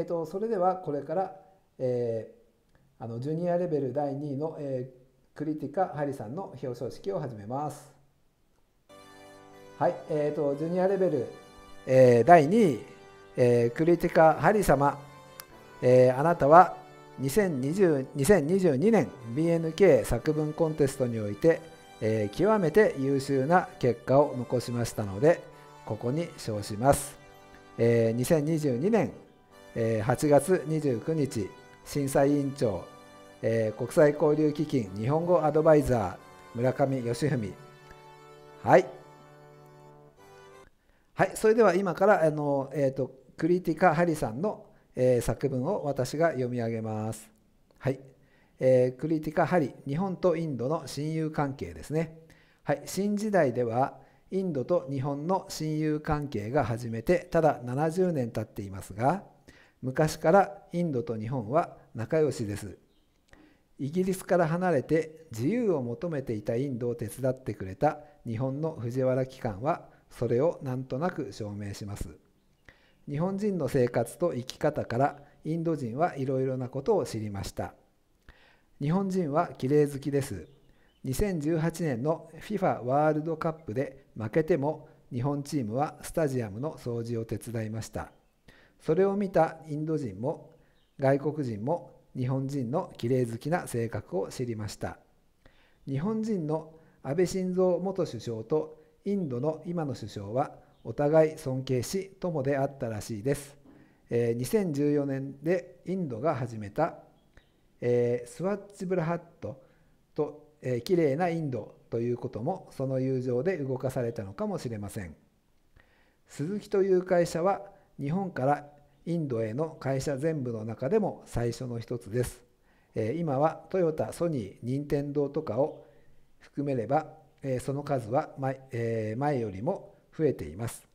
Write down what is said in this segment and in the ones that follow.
えっと、それではこれから、えー、あのジュニアレベル第2位の、えー、クリティカ・ハリさんの表彰式を始めます。はい、えーと、とジュニアレベル、えー、第2位、えー、クリティカ・ハリ様、えー、あなたは2020 2022年 BNK 作文コンテストにおいて、えー、極めて優秀な結果を残しましたのでここに称します、えー、2022年え8月29日審査委員長、え国際交流基金日本語アドバイザー村上義文はいはいそれでは今からあの、えーと、とクリティカ・ハリさんの、えー、作文を私が読み上げますはい、えー、クリティカ・ハリ日本とインドの親友関係ですねはい新時代ではインドと日本の親友関係が始めてただ70年経っていますが昔からインドと日本は仲良しですイギリスから離れて自由を求めていたインドを手伝ってくれた日本の藤原機関はそれをなんとなく証明します日本人の生活と生き方からインド人はいろいろなことを知りました日本人はきれい好きです2018年の FIFA ワールドカップで負けても日本チームはスタジアムの掃除を手伝いましたそれを見たインド人も外国人も日本人の綺麗好きな性格を知りました日本人の安倍晋三元首相とインドの今の首相はお互い尊敬し友であったらしいです、えー、2014年でインドが始めた、えー、スワッチブラハットと、えー、綺麗なインドということもその友情で動かされたのかもしれません鈴木という会社は日本からインドへの会社全部の中でも最初の一つです。え今はトヨタ、ソニー、任天堂とかを含めれば、えその数は前,、え前よりも増えています。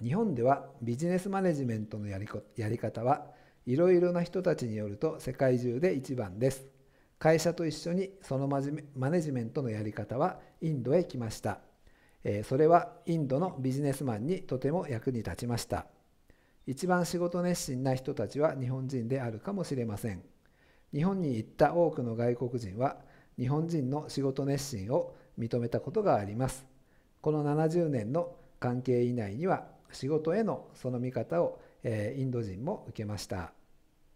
日本ではビジネスマネジメントのやりこやり方はいろいろな人たちによると世界中で一番です。会社と一緒にそのマネジメントのやり方はインドへ来ました。えそれはインドのビジネスマンにとても役に立ちました一番仕事熱心な人たちは日本人であるかもしれません日本に行った多くの外国人は日本人の仕事熱心を認めたことがありますこの70年の関係以内には仕事へのその見方を、えインド人も受けました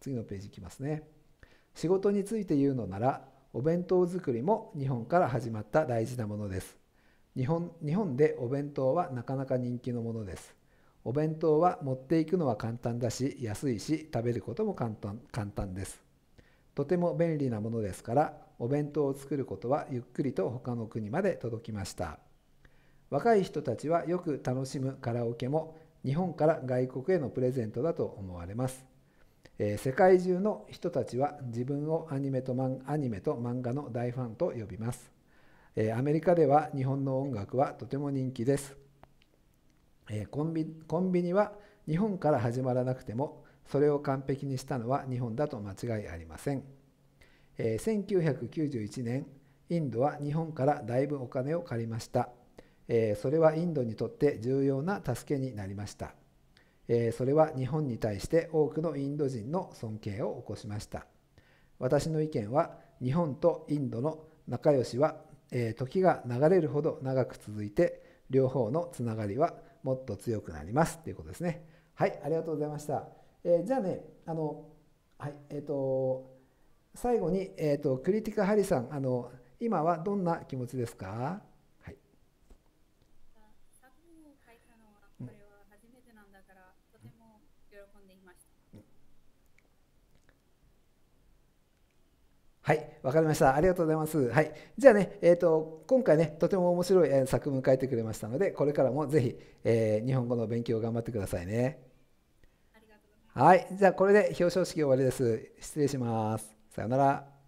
次のページいきますね仕事について言うのならお弁当作りも日本から始まった大事なものです日本日本でお弁当はなかなか人気のものですお弁当は持っていくのは簡単だし安いし食べることも簡単簡単ですとても便利なものですからお弁当を作ることはゆっくりと他の国まで届きました若い人たちはよく楽しむカラオケも日本から外国へのプレゼントだと思われます、えー、世界中の人たちは自分をアニメとマンアニメと漫画の大ファンと呼びますえアメリカでは日本の音楽はとても人気です、えコンビコンビニは日本から始まらなくてもそれを完璧にしたのは日本だと間違いありません、え1991年インドは日本からだいぶお金を借りました、えそれはインドにとって重要な助けになりました、えそれは日本に対して多くのインド人の尊敬を起こしました私の意見は日本とインドの仲良しはえー、時が流れるほど長く続いて両方のつながりはもっと強くなりますっていうことですね。はいありがとうございました。えー、じゃあねあのはいえっ、ー、と最後に、えーと、クリティカ・ハリさんあの今はどんな気持ちですか、はい、これは初めてなんだから、うん、とても喜んでいました。はい、わかりました。ありがとうございます。はい、じゃあね、えっ、ー、と今回ね、とても面白い作文書いてくれましたので、これからもぜひ、えー、日本語の勉強を頑張ってくださいね。はい、じゃあこれで表彰式終わりです。失礼します。さようなら。